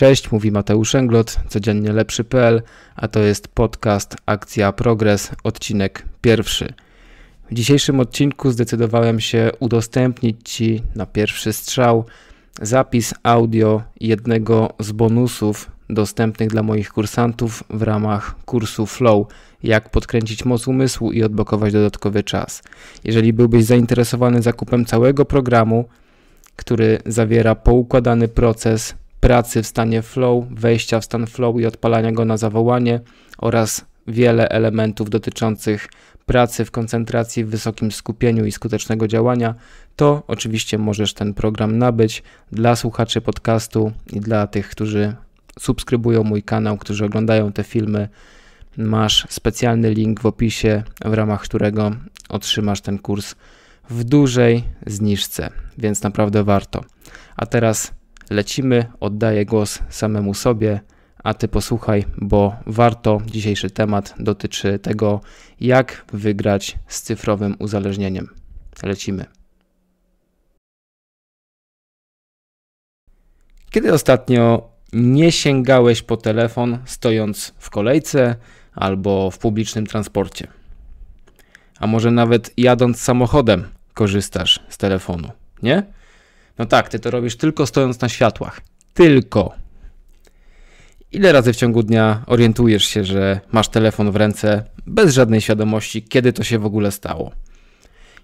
Cześć, mówi Mateusz Englot, codziennie lepszy.pl, a to jest podcast Akcja Progres, odcinek pierwszy. W dzisiejszym odcinku zdecydowałem się udostępnić Ci na pierwszy strzał zapis audio jednego z bonusów dostępnych dla moich kursantów w ramach kursu Flow, jak podkręcić moc umysłu i odblokować dodatkowy czas. Jeżeli byłbyś zainteresowany zakupem całego programu, który zawiera poukładany proces pracy w stanie flow, wejścia w stan flow i odpalania go na zawołanie oraz wiele elementów dotyczących pracy w koncentracji, w wysokim skupieniu i skutecznego działania, to oczywiście możesz ten program nabyć dla słuchaczy podcastu i dla tych, którzy subskrybują mój kanał, którzy oglądają te filmy. Masz specjalny link w opisie, w ramach którego otrzymasz ten kurs w dużej zniżce, więc naprawdę warto. A teraz lecimy, oddaję głos samemu sobie, a ty posłuchaj, bo warto. Dzisiejszy temat dotyczy tego, jak wygrać z cyfrowym uzależnieniem. Lecimy. Kiedy ostatnio nie sięgałeś po telefon stojąc w kolejce albo w publicznym transporcie? A może nawet jadąc samochodem korzystasz z telefonu, nie? No tak, ty to robisz tylko stojąc na światłach. Tylko. Ile razy w ciągu dnia orientujesz się, że masz telefon w ręce bez żadnej świadomości, kiedy to się w ogóle stało?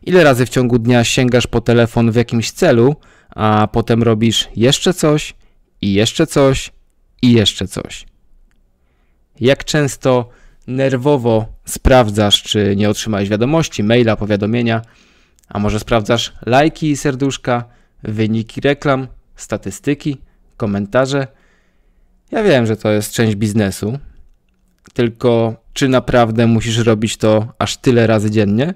Ile razy w ciągu dnia sięgasz po telefon w jakimś celu, a potem robisz jeszcze coś i jeszcze coś i jeszcze coś? Jak często nerwowo sprawdzasz, czy nie otrzymałeś wiadomości, maila, powiadomienia, a może sprawdzasz lajki i serduszka, wyniki reklam, statystyki, komentarze. Ja wiem, że to jest część biznesu, tylko czy naprawdę musisz robić to aż tyle razy dziennie?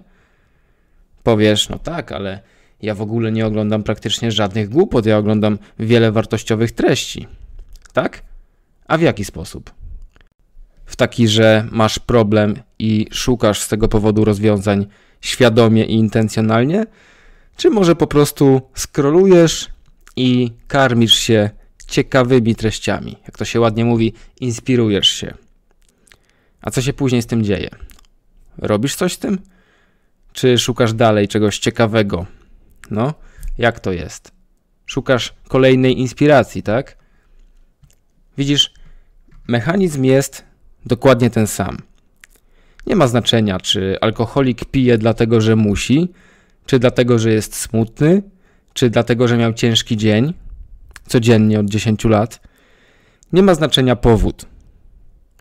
Powiesz, no tak, ale ja w ogóle nie oglądam praktycznie żadnych głupot, ja oglądam wiele wartościowych treści. Tak? A w jaki sposób? W taki, że masz problem i szukasz z tego powodu rozwiązań świadomie i intencjonalnie, czy może po prostu skrolujesz i karmisz się ciekawymi treściami. Jak to się ładnie mówi, inspirujesz się. A co się później z tym dzieje? Robisz coś z tym? Czy szukasz dalej czegoś ciekawego? No, jak to jest? Szukasz kolejnej inspiracji, tak? Widzisz, mechanizm jest dokładnie ten sam. Nie ma znaczenia, czy alkoholik pije dlatego, że musi, czy dlatego, że jest smutny, czy dlatego, że miał ciężki dzień, codziennie od 10 lat. Nie ma znaczenia powód.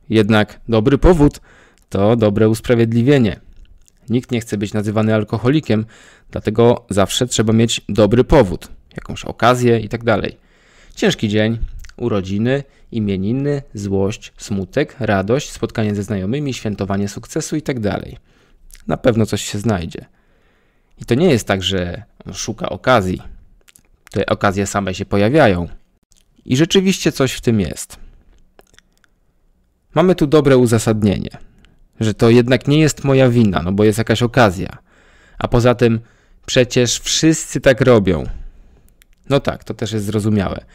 Jednak dobry powód to dobre usprawiedliwienie. Nikt nie chce być nazywany alkoholikiem, dlatego zawsze trzeba mieć dobry powód, jakąś okazję itd. Tak ciężki dzień, urodziny, imieniny, złość, smutek, radość, spotkanie ze znajomymi, świętowanie sukcesu itd. Tak Na pewno coś się znajdzie. I to nie jest tak, że szuka okazji. Te okazje same się pojawiają. I rzeczywiście coś w tym jest. Mamy tu dobre uzasadnienie, że to jednak nie jest moja wina, no bo jest jakaś okazja. A poza tym przecież wszyscy tak robią. No tak, to też jest zrozumiałe.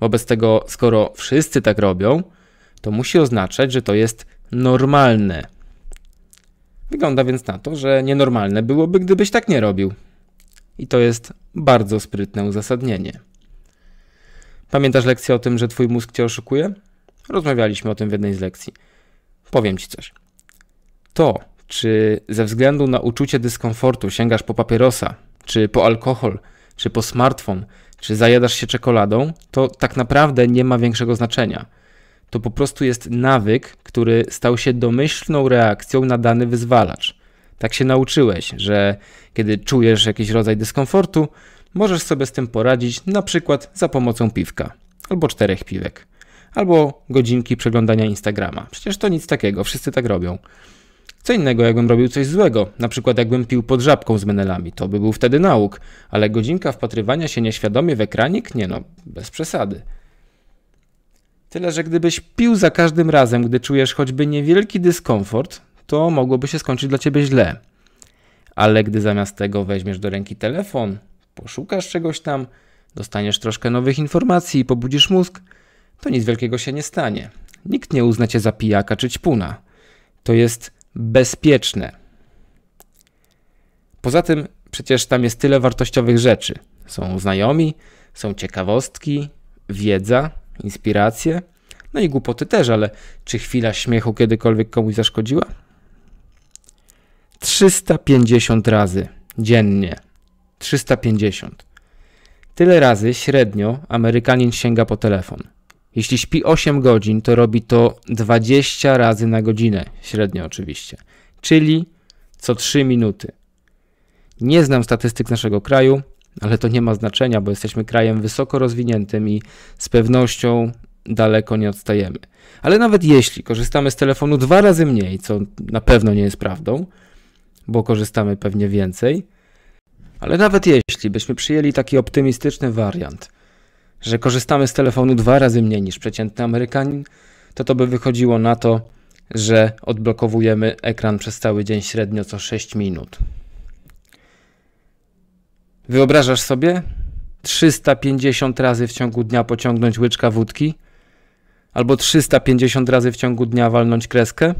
Wobec tego, skoro wszyscy tak robią, to musi oznaczać, że to jest normalne Wygląda więc na to, że nienormalne byłoby, gdybyś tak nie robił. I to jest bardzo sprytne uzasadnienie. Pamiętasz lekcję o tym, że twój mózg cię oszukuje? Rozmawialiśmy o tym w jednej z lekcji. Powiem ci coś. To, czy ze względu na uczucie dyskomfortu sięgasz po papierosa, czy po alkohol, czy po smartfon, czy zajadasz się czekoladą, to tak naprawdę nie ma większego znaczenia to po prostu jest nawyk, który stał się domyślną reakcją na dany wyzwalacz. Tak się nauczyłeś, że kiedy czujesz jakiś rodzaj dyskomfortu, możesz sobie z tym poradzić na przykład za pomocą piwka albo czterech piwek, albo godzinki przeglądania Instagrama. Przecież to nic takiego, wszyscy tak robią. Co innego, jakbym robił coś złego, na przykład jakbym pił pod żabką z menelami, to by był wtedy nauk, ale godzinka wpatrywania się nieświadomie w ekranik? Nie no, bez przesady. Tyle, że gdybyś pił za każdym razem, gdy czujesz choćby niewielki dyskomfort, to mogłoby się skończyć dla ciebie źle. Ale gdy zamiast tego weźmiesz do ręki telefon, poszukasz czegoś tam, dostaniesz troszkę nowych informacji i pobudzisz mózg, to nic wielkiego się nie stanie. Nikt nie uzna cię za pijaka czy ćpuna. To jest bezpieczne. Poza tym przecież tam jest tyle wartościowych rzeczy. Są znajomi, są ciekawostki, wiedza, inspiracje, no i głupoty też, ale czy chwila śmiechu kiedykolwiek komuś zaszkodziła? 350 razy dziennie. 350. Tyle razy średnio Amerykanin sięga po telefon. Jeśli śpi 8 godzin, to robi to 20 razy na godzinę, średnio oczywiście, czyli co 3 minuty. Nie znam statystyk naszego kraju, ale to nie ma znaczenia, bo jesteśmy krajem wysoko rozwiniętym i z pewnością daleko nie odstajemy. Ale nawet jeśli korzystamy z telefonu dwa razy mniej, co na pewno nie jest prawdą, bo korzystamy pewnie więcej, ale nawet jeśli byśmy przyjęli taki optymistyczny wariant, że korzystamy z telefonu dwa razy mniej niż przeciętny Amerykanin, to to by wychodziło na to, że odblokowujemy ekran przez cały dzień średnio co 6 minut. Wyobrażasz sobie 350 razy w ciągu dnia pociągnąć łyczka wódki? Albo 350 razy w ciągu dnia walnąć kreskę?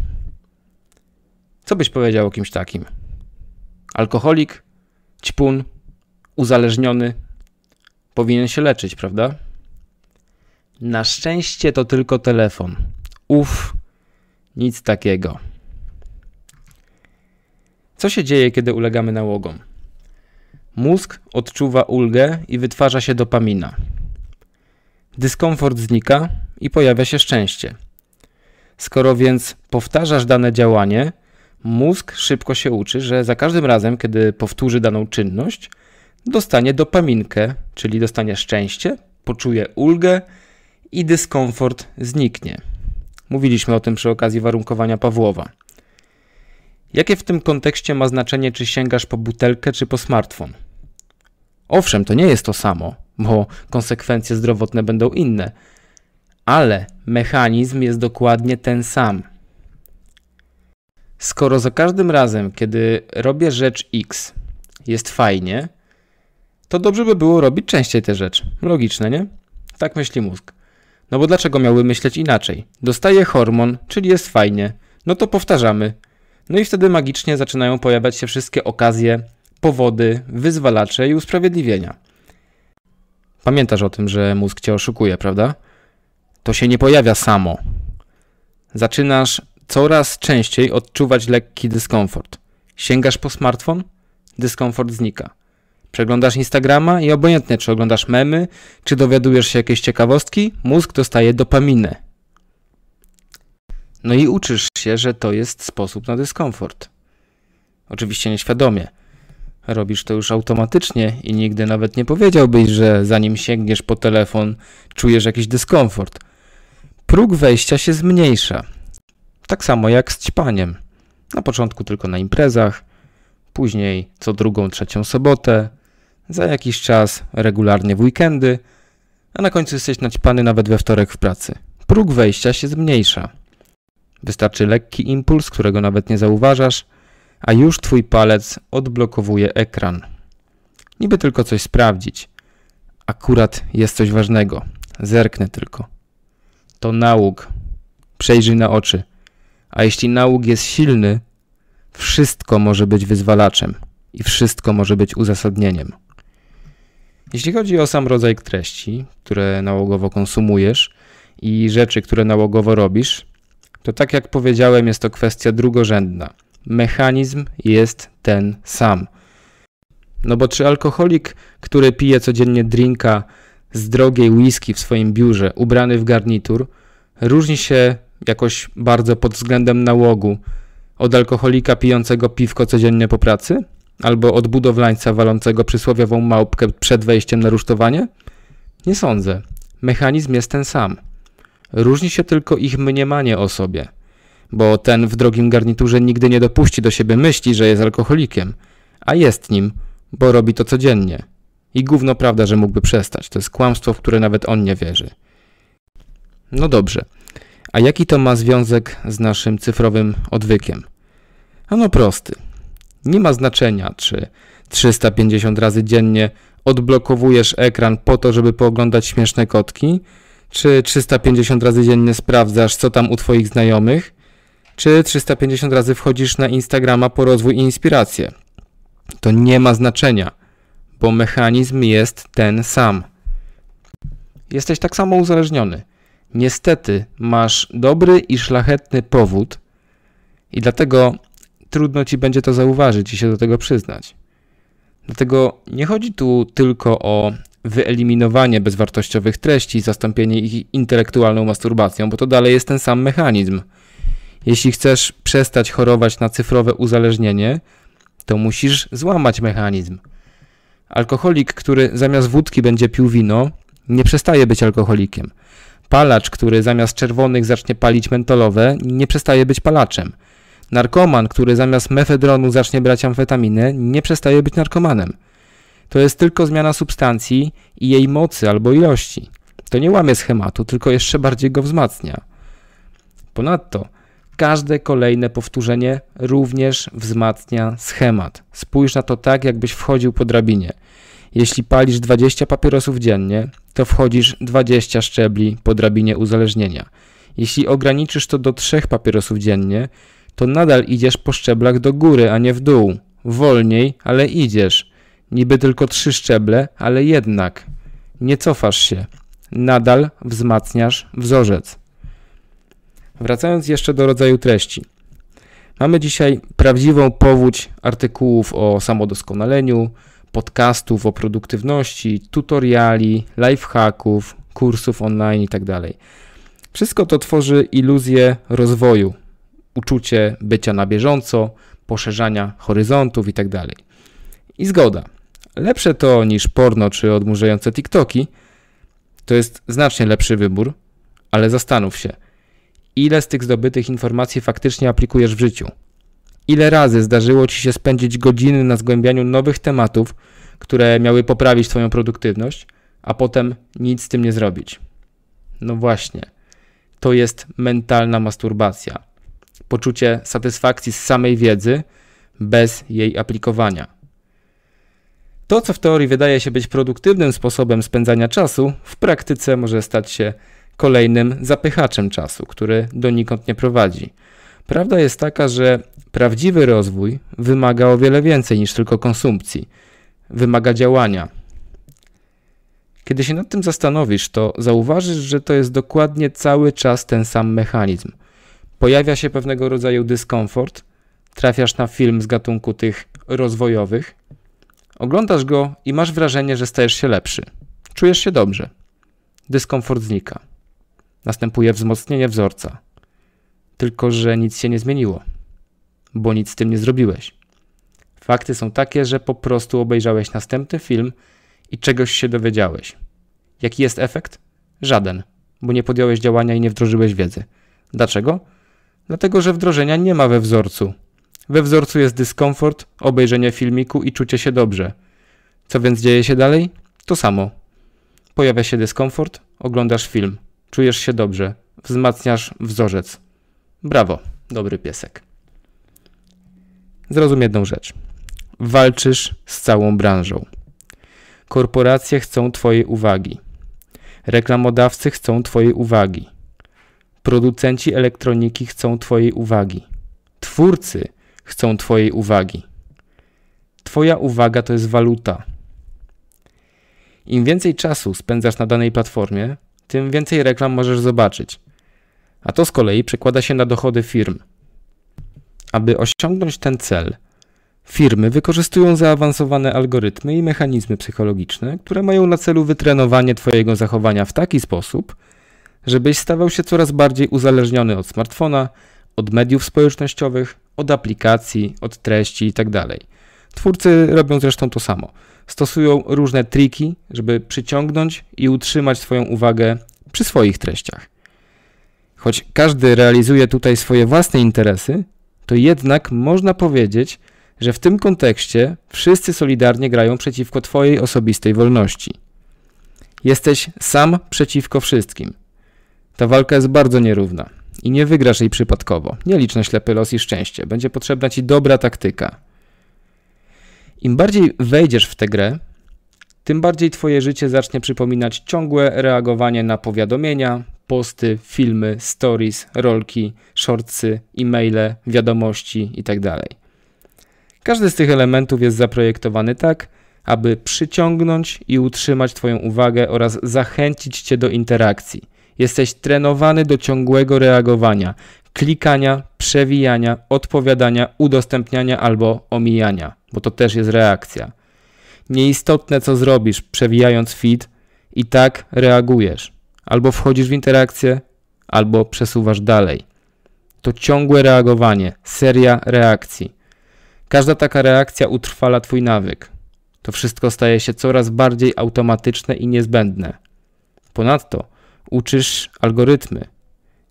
Co byś powiedział o kimś takim? Alkoholik, ćpun, uzależniony powinien się leczyć, prawda? Na szczęście to tylko telefon. Uf, nic takiego. Co się dzieje, kiedy ulegamy nałogom? Mózg odczuwa ulgę i wytwarza się dopamina. Dyskomfort znika i pojawia się szczęście. Skoro więc powtarzasz dane działanie, mózg szybko się uczy, że za każdym razem, kiedy powtórzy daną czynność, dostanie dopaminkę, czyli dostanie szczęście, poczuje ulgę i dyskomfort zniknie. Mówiliśmy o tym przy okazji warunkowania Pawłowa. Jakie w tym kontekście ma znaczenie, czy sięgasz po butelkę, czy po smartfon? Owszem, to nie jest to samo, bo konsekwencje zdrowotne będą inne, ale mechanizm jest dokładnie ten sam. Skoro za każdym razem, kiedy robię rzecz X, jest fajnie, to dobrze by było robić częściej te rzeczy. Logiczne, nie? Tak myśli mózg. No bo dlaczego miałby myśleć inaczej? Dostaję hormon, czyli jest fajnie. No to powtarzamy. No i wtedy magicznie zaczynają pojawiać się wszystkie okazje, powody, wyzwalacze i usprawiedliwienia. Pamiętasz o tym, że mózg cię oszukuje, prawda? To się nie pojawia samo. Zaczynasz coraz częściej odczuwać lekki dyskomfort. Sięgasz po smartfon, dyskomfort znika. Przeglądasz Instagrama i obojętnie, czy oglądasz memy, czy dowiadujesz się jakieś ciekawostki, mózg dostaje dopaminę, no i uczysz się, że to jest sposób na dyskomfort. Oczywiście nieświadomie. Robisz to już automatycznie i nigdy nawet nie powiedziałbyś, że zanim sięgniesz po telefon, czujesz jakiś dyskomfort. Próg wejścia się zmniejsza. Tak samo jak z ćpaniem. Na początku tylko na imprezach, później co drugą, trzecią sobotę, za jakiś czas regularnie w weekendy, a na końcu jesteś naćpany nawet we wtorek w pracy. Próg wejścia się zmniejsza. Wystarczy lekki impuls, którego nawet nie zauważasz, a już twój palec odblokowuje ekran. Niby tylko coś sprawdzić. Akurat jest coś ważnego. Zerknę tylko. To nałóg. Przejrzyj na oczy. A jeśli nałóg jest silny, wszystko może być wyzwalaczem i wszystko może być uzasadnieniem. Jeśli chodzi o sam rodzaj treści, które nałogowo konsumujesz i rzeczy, które nałogowo robisz, to tak jak powiedziałem, jest to kwestia drugorzędna. Mechanizm jest ten sam. No bo czy alkoholik, który pije codziennie drinka z drogiej whisky w swoim biurze, ubrany w garnitur, różni się jakoś bardzo pod względem nałogu od alkoholika pijącego piwko codziennie po pracy? Albo od budowlańca walącego przysłowiową małpkę przed wejściem na rusztowanie? Nie sądzę. Mechanizm jest ten sam. Różni się tylko ich mniemanie o sobie, bo ten w drogim garniturze nigdy nie dopuści do siebie myśli, że jest alkoholikiem, a jest nim, bo robi to codziennie. I gówno prawda, że mógłby przestać. To jest kłamstwo, w które nawet on nie wierzy. No dobrze. A jaki to ma związek z naszym cyfrowym odwykiem? Ano prosty. Nie ma znaczenia, czy 350 razy dziennie odblokowujesz ekran po to, żeby pooglądać śmieszne kotki, czy 350 razy dziennie sprawdzasz, co tam u Twoich znajomych? Czy 350 razy wchodzisz na Instagrama po rozwój i inspirację? To nie ma znaczenia, bo mechanizm jest ten sam. Jesteś tak samo uzależniony. Niestety masz dobry i szlachetny powód, i dlatego trudno ci będzie to zauważyć i się do tego przyznać. Dlatego nie chodzi tu tylko o wyeliminowanie bezwartościowych treści, zastąpienie ich intelektualną masturbacją, bo to dalej jest ten sam mechanizm. Jeśli chcesz przestać chorować na cyfrowe uzależnienie, to musisz złamać mechanizm. Alkoholik, który zamiast wódki będzie pił wino, nie przestaje być alkoholikiem. Palacz, który zamiast czerwonych zacznie palić mentolowe, nie przestaje być palaczem. Narkoman, który zamiast mefedronu zacznie brać amfetaminę, nie przestaje być narkomanem to jest tylko zmiana substancji i jej mocy albo ilości. To nie łamie schematu, tylko jeszcze bardziej go wzmacnia. Ponadto, każde kolejne powtórzenie również wzmacnia schemat. Spójrz na to tak, jakbyś wchodził po drabinie. Jeśli palisz 20 papierosów dziennie, to wchodzisz 20 szczebli po drabinie uzależnienia. Jeśli ograniczysz to do 3 papierosów dziennie, to nadal idziesz po szczeblach do góry, a nie w dół. Wolniej, ale idziesz. Niby tylko trzy szczeble, ale jednak nie cofasz się. Nadal wzmacniasz wzorzec. Wracając jeszcze do rodzaju treści. Mamy dzisiaj prawdziwą powódź artykułów o samodoskonaleniu, podcastów o produktywności, tutoriali, lifehacków, kursów online itd. Tak Wszystko to tworzy iluzję rozwoju, uczucie bycia na bieżąco, poszerzania horyzontów itd. Tak I zgoda. Lepsze to niż porno czy odmurzające TikToki. To jest znacznie lepszy wybór, ale zastanów się, ile z tych zdobytych informacji faktycznie aplikujesz w życiu. Ile razy zdarzyło ci się spędzić godziny na zgłębianiu nowych tematów, które miały poprawić Twoją produktywność, a potem nic z tym nie zrobić? No właśnie, to jest mentalna masturbacja. Poczucie satysfakcji z samej wiedzy bez jej aplikowania. To, co w teorii wydaje się być produktywnym sposobem spędzania czasu, w praktyce może stać się kolejnym zapychaczem czasu, który donikąd nie prowadzi. Prawda jest taka, że prawdziwy rozwój wymaga o wiele więcej niż tylko konsumpcji. Wymaga działania. Kiedy się nad tym zastanowisz, to zauważysz, że to jest dokładnie cały czas ten sam mechanizm. Pojawia się pewnego rodzaju dyskomfort, trafiasz na film z gatunku tych rozwojowych, Oglądasz go i masz wrażenie, że stajesz się lepszy. Czujesz się dobrze. Dyskomfort znika. Następuje wzmocnienie wzorca. Tylko, że nic się nie zmieniło, bo nic z tym nie zrobiłeś. Fakty są takie, że po prostu obejrzałeś następny film i czegoś się dowiedziałeś. Jaki jest efekt? Żaden, bo nie podjąłeś działania i nie wdrożyłeś wiedzy. Dlaczego? Dlatego, że wdrożenia nie ma we wzorcu. We wzorcu jest dyskomfort, obejrzenie filmiku i czucie się dobrze. Co więc dzieje się dalej? To samo. Pojawia się dyskomfort, oglądasz film, czujesz się dobrze, wzmacniasz wzorzec. Brawo, dobry piesek. Zrozum jedną rzecz. Walczysz z całą branżą. Korporacje chcą Twojej uwagi. Reklamodawcy chcą Twojej uwagi. Producenci elektroniki chcą Twojej uwagi. Twórcy chcą Twojej uwagi. Twoja uwaga to jest waluta. Im więcej czasu spędzasz na danej platformie, tym więcej reklam możesz zobaczyć. A to z kolei przekłada się na dochody firm. Aby osiągnąć ten cel, firmy wykorzystują zaawansowane algorytmy i mechanizmy psychologiczne, które mają na celu wytrenowanie Twojego zachowania w taki sposób, żebyś stawał się coraz bardziej uzależniony od smartfona, od mediów społecznościowych, od aplikacji, od treści itd. Tak Twórcy robią zresztą to samo. Stosują różne triki, żeby przyciągnąć i utrzymać swoją uwagę przy swoich treściach. Choć każdy realizuje tutaj swoje własne interesy, to jednak można powiedzieć, że w tym kontekście wszyscy solidarnie grają przeciwko Twojej osobistej wolności. Jesteś sam przeciwko wszystkim. Ta walka jest bardzo nierówna i nie wygrasz jej przypadkowo. Nie licz na ślepy los i szczęście. Będzie potrzebna ci dobra taktyka. Im bardziej wejdziesz w tę grę, tym bardziej twoje życie zacznie przypominać ciągłe reagowanie na powiadomienia, posty, filmy, stories, rolki, shortsy, e-maile, wiadomości itd. Tak Każdy z tych elementów jest zaprojektowany tak, aby przyciągnąć i utrzymać Twoją uwagę oraz zachęcić Cię do interakcji. Jesteś trenowany do ciągłego reagowania, klikania, przewijania, odpowiadania, udostępniania albo omijania, bo to też jest reakcja. Nieistotne co zrobisz, przewijając feed, i tak reagujesz. Albo wchodzisz w interakcję, albo przesuwasz dalej. To ciągłe reagowanie, seria reakcji. Każda taka reakcja utrwala Twój nawyk. To wszystko staje się coraz bardziej automatyczne i niezbędne. Ponadto, uczysz algorytmy.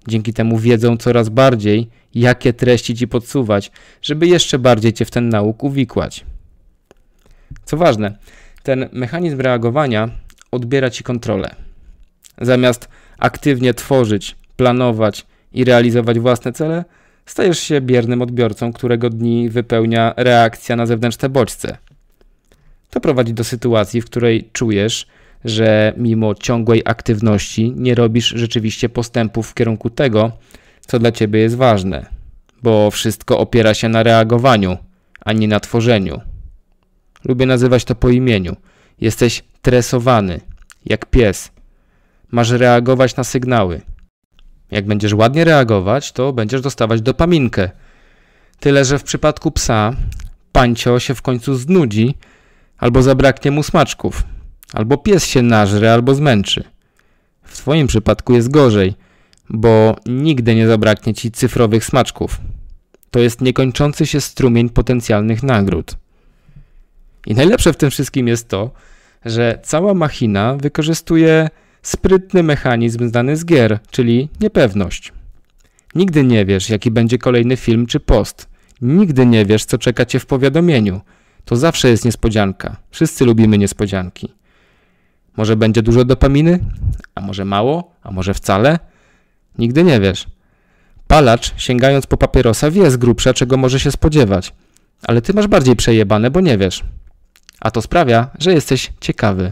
Dzięki temu wiedzą coraz bardziej, jakie treści ci podsuwać, żeby jeszcze bardziej cię w ten nauk uwikłać. Co ważne, ten mechanizm reagowania odbiera ci kontrolę. Zamiast aktywnie tworzyć, planować i realizować własne cele, stajesz się biernym odbiorcą, którego dni wypełnia reakcja na zewnętrzne bodźce. To prowadzi do sytuacji, w której czujesz, że mimo ciągłej aktywności nie robisz rzeczywiście postępów w kierunku tego, co dla ciebie jest ważne, bo wszystko opiera się na reagowaniu, a nie na tworzeniu. Lubię nazywać to po imieniu. Jesteś tresowany, jak pies. Masz reagować na sygnały. Jak będziesz ładnie reagować, to będziesz dostawać dopaminkę. Tyle, że w przypadku psa pancio się w końcu znudzi albo zabraknie mu smaczków, Albo pies się nażre, albo zmęczy. W Twoim przypadku jest gorzej, bo nigdy nie zabraknie Ci cyfrowych smaczków. To jest niekończący się strumień potencjalnych nagród. I najlepsze w tym wszystkim jest to, że cała machina wykorzystuje sprytny mechanizm znany z gier, czyli niepewność. Nigdy nie wiesz, jaki będzie kolejny film czy post. Nigdy nie wiesz, co czeka cię w powiadomieniu. To zawsze jest niespodzianka. Wszyscy lubimy niespodzianki. Może będzie dużo dopaminy, a może mało, a może wcale? Nigdy nie wiesz. Palacz, sięgając po papierosa, wie z grubsza, czego może się spodziewać, ale ty masz bardziej przejebane, bo nie wiesz. A to sprawia, że jesteś ciekawy.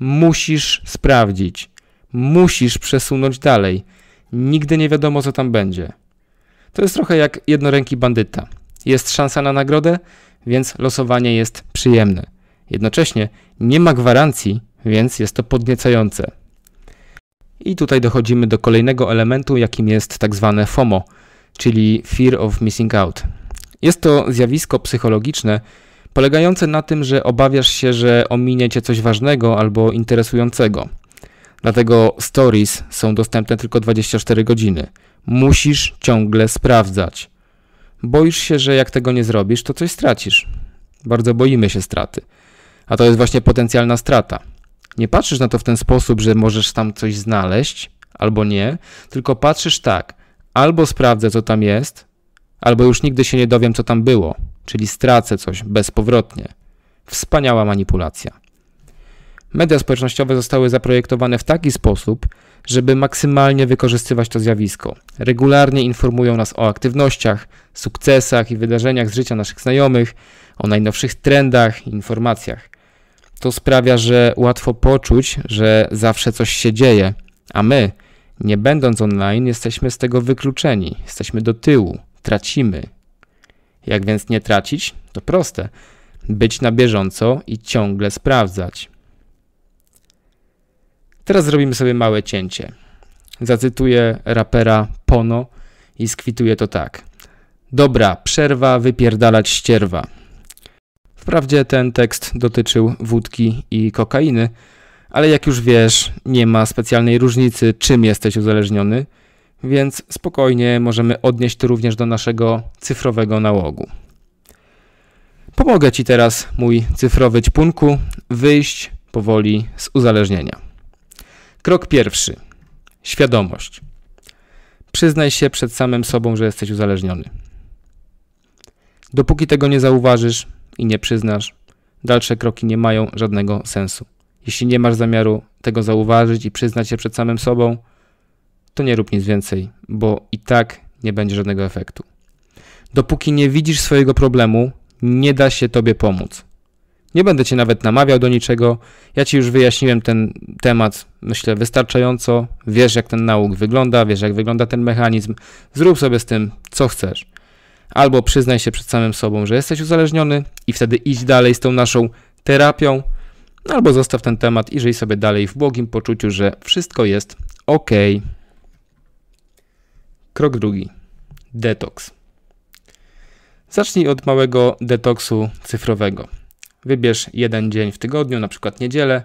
Musisz sprawdzić. Musisz przesunąć dalej. Nigdy nie wiadomo, co tam będzie. To jest trochę jak jednoręki bandyta. Jest szansa na nagrodę, więc losowanie jest przyjemne. Jednocześnie nie ma gwarancji, więc jest to podniecające. I tutaj dochodzimy do kolejnego elementu, jakim jest tak zwane FOMO, czyli Fear of Missing Out. Jest to zjawisko psychologiczne polegające na tym, że obawiasz się, że ominiecie coś ważnego albo interesującego. Dlatego stories są dostępne tylko 24 godziny. Musisz ciągle sprawdzać. Boisz się, że jak tego nie zrobisz, to coś stracisz. Bardzo boimy się straty. A to jest właśnie potencjalna strata. Nie patrzysz na to w ten sposób, że możesz tam coś znaleźć albo nie, tylko patrzysz tak, albo sprawdzę, co tam jest, albo już nigdy się nie dowiem, co tam było, czyli stracę coś bezpowrotnie. Wspaniała manipulacja. Media społecznościowe zostały zaprojektowane w taki sposób, żeby maksymalnie wykorzystywać to zjawisko. Regularnie informują nas o aktywnościach, sukcesach i wydarzeniach z życia naszych znajomych, o najnowszych trendach i informacjach. To sprawia, że łatwo poczuć, że zawsze coś się dzieje, a my, nie będąc online, jesteśmy z tego wykluczeni, jesteśmy do tyłu, tracimy. Jak więc nie tracić? To proste. Być na bieżąco i ciągle sprawdzać. Teraz zrobimy sobie małe cięcie. Zacytuję rapera Pono i skwituję to tak. Dobra, przerwa, wypierdalać ścierwa. Wprawdzie ten tekst dotyczył wódki i kokainy, ale jak już wiesz, nie ma specjalnej różnicy, czym jesteś uzależniony, więc spokojnie możemy odnieść to również do naszego cyfrowego nałogu. Pomogę Ci teraz, mój cyfrowy ćpunku, wyjść powoli z uzależnienia. Krok pierwszy. Świadomość. Przyznaj się przed samym sobą, że jesteś uzależniony. Dopóki tego nie zauważysz, i nie przyznasz, dalsze kroki nie mają żadnego sensu. Jeśli nie masz zamiaru tego zauważyć i przyznać się przed samym sobą, to nie rób nic więcej, bo i tak nie będzie żadnego efektu. Dopóki nie widzisz swojego problemu, nie da się tobie pomóc. Nie będę cię nawet namawiał do niczego. Ja ci już wyjaśniłem ten temat, myślę, wystarczająco. Wiesz, jak ten nauk wygląda, wiesz, jak wygląda ten mechanizm. Zrób sobie z tym, co chcesz albo przyznaj się przed samym sobą, że jesteś uzależniony i wtedy idź dalej z tą naszą terapią, albo zostaw ten temat i żyj sobie dalej w błogim poczuciu, że wszystko jest ok. Krok drugi. Detoks. Zacznij od małego detoksu cyfrowego. Wybierz jeden dzień w tygodniu, na przykład niedzielę,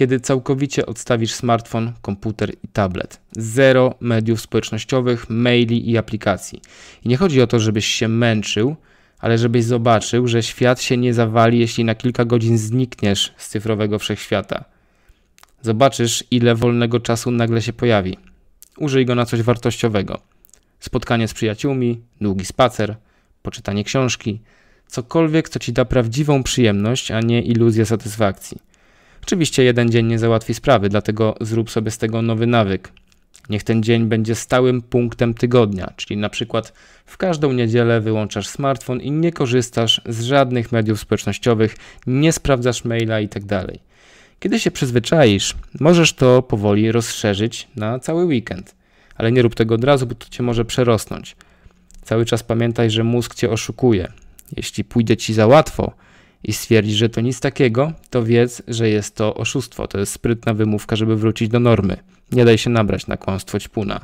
kiedy całkowicie odstawisz smartfon, komputer i tablet. Zero mediów społecznościowych, maili i aplikacji. I nie chodzi o to, żebyś się męczył, ale żebyś zobaczył, że świat się nie zawali, jeśli na kilka godzin znikniesz z cyfrowego wszechświata. Zobaczysz, ile wolnego czasu nagle się pojawi. Użyj go na coś wartościowego. Spotkanie z przyjaciółmi, długi spacer, poczytanie książki, cokolwiek, co ci da prawdziwą przyjemność, a nie iluzję satysfakcji. Oczywiście jeden dzień nie załatwi sprawy, dlatego zrób sobie z tego nowy nawyk. Niech ten dzień będzie stałym punktem tygodnia, czyli na przykład w każdą niedzielę wyłączasz smartfon i nie korzystasz z żadnych mediów społecznościowych, nie sprawdzasz maila itd. Tak Kiedy się przyzwyczaisz, możesz to powoli rozszerzyć na cały weekend, ale nie rób tego od razu, bo to cię może przerosnąć. Cały czas pamiętaj, że mózg cię oszukuje. Jeśli pójdzie ci za łatwo, i stwierdzi, że to nic takiego, to wiedz, że jest to oszustwo. To jest sprytna wymówka, żeby wrócić do normy. Nie daj się nabrać na kłamstwo ćpuna.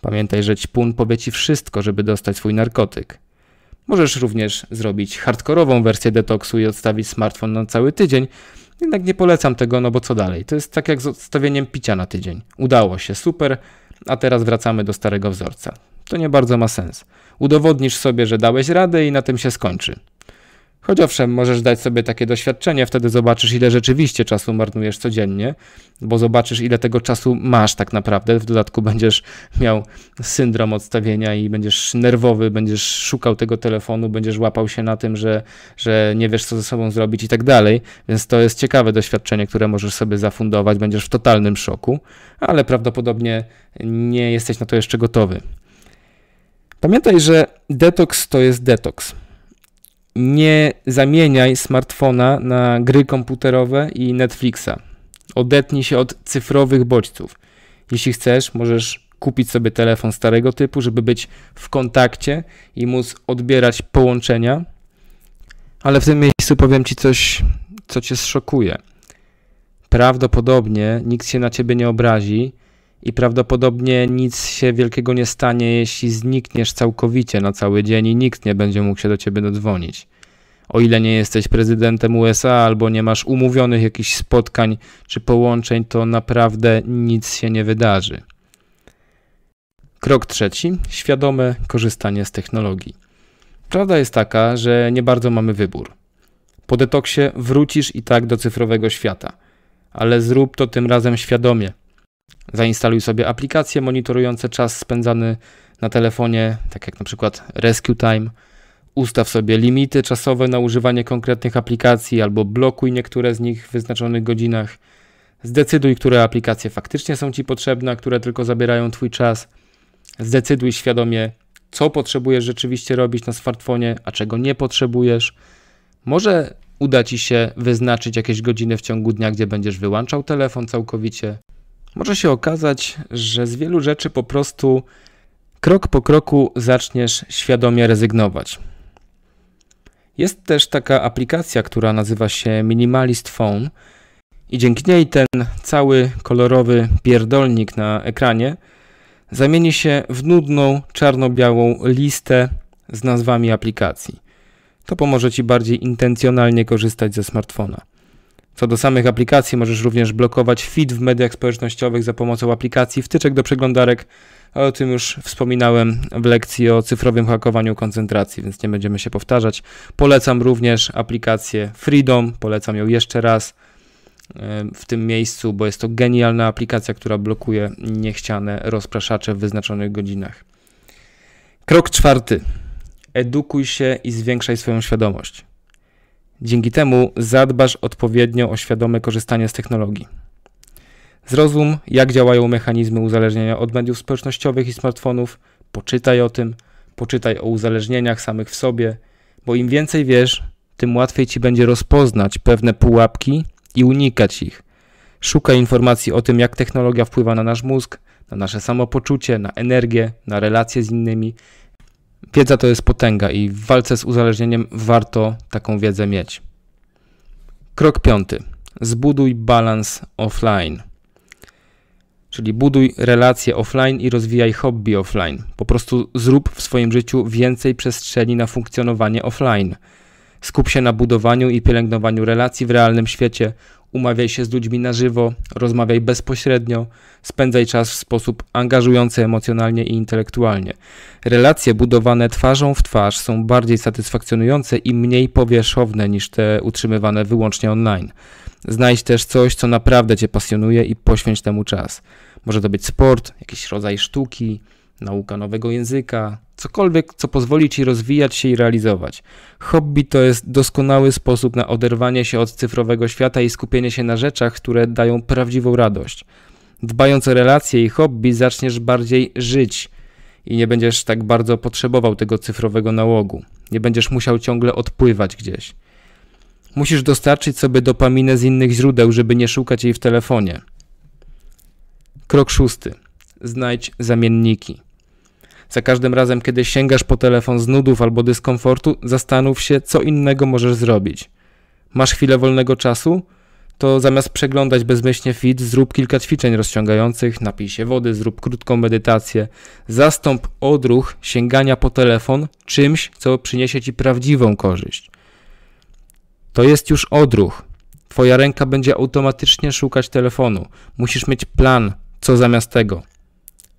Pamiętaj, że ćpun powie ci wszystko, żeby dostać swój narkotyk. Możesz również zrobić hardkorową wersję detoksu i odstawić smartfon na cały tydzień, jednak nie polecam tego, no bo co dalej? To jest tak jak z odstawieniem picia na tydzień. Udało się, super, a teraz wracamy do starego wzorca. To nie bardzo ma sens. Udowodnisz sobie, że dałeś radę i na tym się skończy. Choć owszem, możesz dać sobie takie doświadczenie, wtedy zobaczysz, ile rzeczywiście czasu marnujesz codziennie, bo zobaczysz, ile tego czasu masz tak naprawdę. W dodatku będziesz miał syndrom odstawienia i będziesz nerwowy, będziesz szukał tego telefonu, będziesz łapał się na tym, że, że nie wiesz, co ze sobą zrobić i tak dalej. Więc to jest ciekawe doświadczenie, które możesz sobie zafundować. Będziesz w totalnym szoku, ale prawdopodobnie nie jesteś na to jeszcze gotowy. Pamiętaj, że detoks to jest detoks nie zamieniaj smartfona na gry komputerowe i Netflixa. Odetnij się od cyfrowych bodźców. Jeśli chcesz, możesz kupić sobie telefon starego typu, żeby być w kontakcie i móc odbierać połączenia. Ale w tym miejscu powiem ci coś, co cię zszokuje. Prawdopodobnie nikt się na ciebie nie obrazi, i prawdopodobnie nic się wielkiego nie stanie, jeśli znikniesz całkowicie na cały dzień i nikt nie będzie mógł się do ciebie dodzwonić. O ile nie jesteś prezydentem USA albo nie masz umówionych jakichś spotkań czy połączeń, to naprawdę nic się nie wydarzy. Krok trzeci: świadome korzystanie z technologii. Prawda jest taka, że nie bardzo mamy wybór. Po detoksie wrócisz i tak do cyfrowego świata, ale zrób to tym razem świadomie Zainstaluj sobie aplikacje monitorujące czas spędzany na telefonie, tak jak na przykład Rescue Time. Ustaw sobie limity czasowe na używanie konkretnych aplikacji albo blokuj niektóre z nich w wyznaczonych godzinach. Zdecyduj, które aplikacje faktycznie są Ci potrzebne, a które tylko zabierają Twój czas. Zdecyduj świadomie, co potrzebujesz rzeczywiście robić na smartfonie, a czego nie potrzebujesz. Może uda Ci się wyznaczyć jakieś godziny w ciągu dnia, gdzie będziesz wyłączał telefon całkowicie może się okazać, że z wielu rzeczy po prostu krok po kroku zaczniesz świadomie rezygnować. Jest też taka aplikacja, która nazywa się Minimalist Phone i dzięki niej ten cały kolorowy pierdolnik na ekranie zamieni się w nudną czarno-białą listę z nazwami aplikacji. To pomoże Ci bardziej intencjonalnie korzystać ze smartfona. Co do samych aplikacji, możesz również blokować feed w mediach społecznościowych za pomocą aplikacji wtyczek do przeglądarek, ale o tym już wspominałem w lekcji o cyfrowym hakowaniu koncentracji, więc nie będziemy się powtarzać. Polecam również aplikację Freedom, polecam ją jeszcze raz w tym miejscu, bo jest to genialna aplikacja, która blokuje niechciane rozpraszacze w wyznaczonych godzinach. Krok czwarty. Edukuj się i zwiększaj swoją świadomość. Dzięki temu zadbasz odpowiednio o świadome korzystanie z technologii. Zrozum, jak działają mechanizmy uzależnienia od mediów społecznościowych i smartfonów, poczytaj o tym, poczytaj o uzależnieniach samych w sobie, bo im więcej wiesz, tym łatwiej ci będzie rozpoznać pewne pułapki i unikać ich. Szukaj informacji o tym, jak technologia wpływa na nasz mózg, na nasze samopoczucie, na energię, na relacje z innymi, Wiedza to jest potęga i w walce z uzależnieniem warto taką wiedzę mieć. Krok piąty. Zbuduj balans offline. Czyli buduj relacje offline i rozwijaj hobby offline. Po prostu zrób w swoim życiu więcej przestrzeni na funkcjonowanie offline. Skup się na budowaniu i pielęgnowaniu relacji w realnym świecie, umawiaj się z ludźmi na żywo, rozmawiaj bezpośrednio, spędzaj czas w sposób angażujący emocjonalnie i intelektualnie. Relacje budowane twarzą w twarz są bardziej satysfakcjonujące i mniej powierzchowne niż te utrzymywane wyłącznie online. Znajdź też coś, co naprawdę Cię pasjonuje i poświęć temu czas. Może to być sport, jakiś rodzaj sztuki, nauka nowego języka, cokolwiek, co pozwoli ci rozwijać się i realizować. Hobby to jest doskonały sposób na oderwanie się od cyfrowego świata i skupienie się na rzeczach, które dają prawdziwą radość. Dbając o relacje i hobby, zaczniesz bardziej żyć i nie będziesz tak bardzo potrzebował tego cyfrowego nałogu. Nie będziesz musiał ciągle odpływać gdzieś. Musisz dostarczyć sobie dopaminę z innych źródeł, żeby nie szukać jej w telefonie. Krok szósty. Znajdź zamienniki. Za każdym razem, kiedy sięgasz po telefon z nudów albo dyskomfortu, zastanów się, co innego możesz zrobić. Masz chwilę wolnego czasu? To zamiast przeglądać bezmyślnie feed, zrób kilka ćwiczeń rozciągających, napij się wody, zrób krótką medytację. Zastąp odruch sięgania po telefon czymś, co przyniesie ci prawdziwą korzyść. To jest już odruch. Twoja ręka będzie automatycznie szukać telefonu. Musisz mieć plan, co zamiast tego.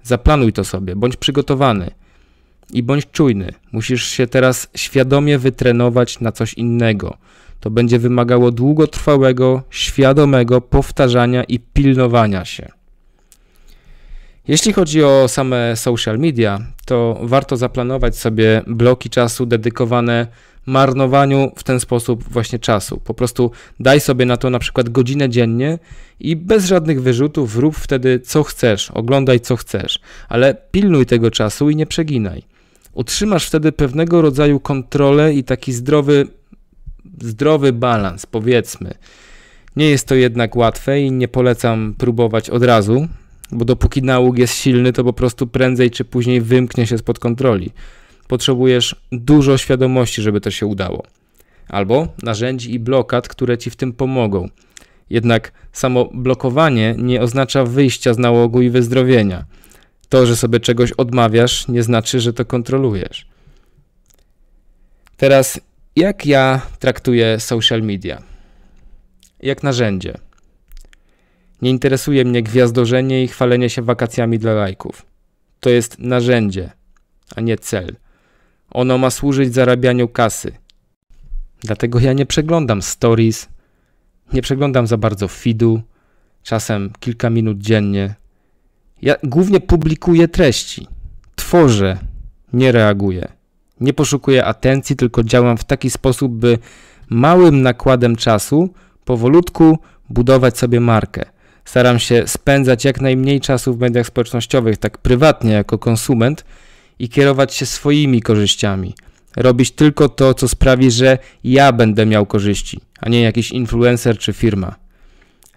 Zaplanuj to sobie, bądź przygotowany i bądź czujny. Musisz się teraz świadomie wytrenować na coś innego. To będzie wymagało długotrwałego, świadomego powtarzania i pilnowania się. Jeśli chodzi o same social media, to warto zaplanować sobie bloki czasu dedykowane marnowaniu w ten sposób właśnie czasu. Po prostu daj sobie na to na przykład godzinę dziennie i bez żadnych wyrzutów rób wtedy co chcesz, oglądaj co chcesz, ale pilnuj tego czasu i nie przeginaj. Utrzymasz wtedy pewnego rodzaju kontrolę i taki zdrowy, zdrowy balans, powiedzmy. Nie jest to jednak łatwe i nie polecam próbować od razu, bo dopóki nałóg jest silny, to po prostu prędzej czy później wymknie się spod kontroli. Potrzebujesz dużo świadomości, żeby to się udało. Albo narzędzi i blokad, które ci w tym pomogą. Jednak samo blokowanie nie oznacza wyjścia z nałogu i wyzdrowienia. To, że sobie czegoś odmawiasz, nie znaczy, że to kontrolujesz. Teraz, jak ja traktuję social media? Jak narzędzie. Nie interesuje mnie gwiazdorzenie i chwalenie się wakacjami dla lajków. To jest narzędzie, a nie cel. Ono ma służyć zarabianiu kasy. Dlatego ja nie przeglądam stories, nie przeglądam za bardzo feedu, czasem kilka minut dziennie. Ja głównie publikuję treści, tworzę, nie reaguję. Nie poszukuję atencji, tylko działam w taki sposób, by małym nakładem czasu powolutku budować sobie markę. Staram się spędzać jak najmniej czasu w mediach społecznościowych, tak prywatnie jako konsument i kierować się swoimi korzyściami. Robić tylko to, co sprawi, że ja będę miał korzyści, a nie jakiś influencer czy firma.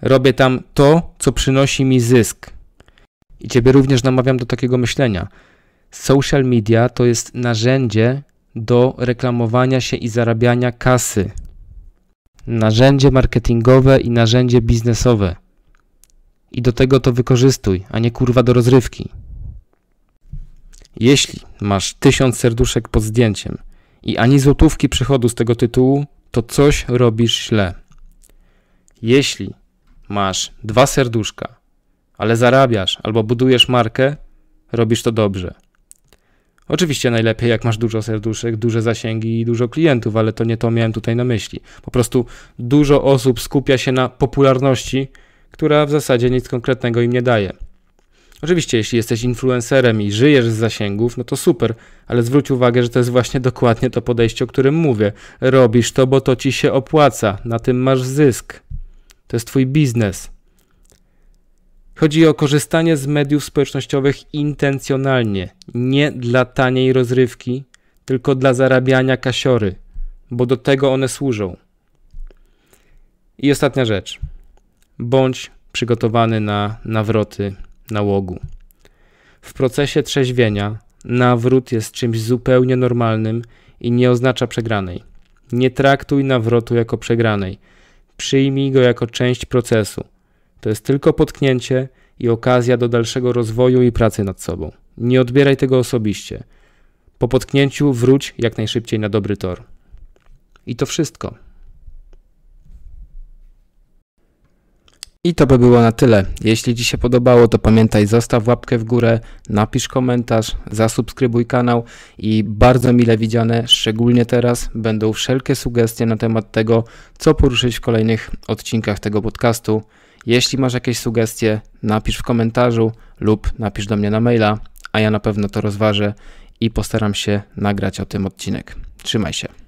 Robię tam to, co przynosi mi zysk. I Ciebie również namawiam do takiego myślenia. Social media to jest narzędzie do reklamowania się i zarabiania kasy. Narzędzie marketingowe i narzędzie biznesowe. I do tego to wykorzystuj, a nie kurwa do rozrywki. Jeśli masz tysiąc serduszek pod zdjęciem i ani złotówki przychodu z tego tytułu, to coś robisz źle. Jeśli masz dwa serduszka, ale zarabiasz albo budujesz markę, robisz to dobrze. Oczywiście najlepiej, jak masz dużo serduszek, duże zasięgi i dużo klientów, ale to nie to miałem tutaj na myśli. Po prostu dużo osób skupia się na popularności która w zasadzie nic konkretnego im nie daje. Oczywiście, jeśli jesteś influencerem i żyjesz z zasięgów, no to super, ale zwróć uwagę, że to jest właśnie dokładnie to podejście, o którym mówię. Robisz to, bo to ci się opłaca, na tym masz zysk. To jest twój biznes. Chodzi o korzystanie z mediów społecznościowych intencjonalnie, nie dla taniej rozrywki, tylko dla zarabiania kasiory, bo do tego one służą. I ostatnia rzecz bądź przygotowany na nawroty nałogu. W procesie trzeźwienia nawrót jest czymś zupełnie normalnym i nie oznacza przegranej. Nie traktuj nawrotu jako przegranej. Przyjmij go jako część procesu. To jest tylko potknięcie i okazja do dalszego rozwoju i pracy nad sobą. Nie odbieraj tego osobiście. Po potknięciu wróć jak najszybciej na dobry tor. I to wszystko. I to by było na tyle. Jeśli Ci się podobało, to pamiętaj, zostaw łapkę w górę, napisz komentarz, zasubskrybuj kanał i bardzo mile widziane, szczególnie teraz, będą wszelkie sugestie na temat tego, co poruszyć w kolejnych odcinkach tego podcastu. Jeśli masz jakieś sugestie, napisz w komentarzu lub napisz do mnie na maila, a ja na pewno to rozważę i postaram się nagrać o tym odcinek. Trzymaj się.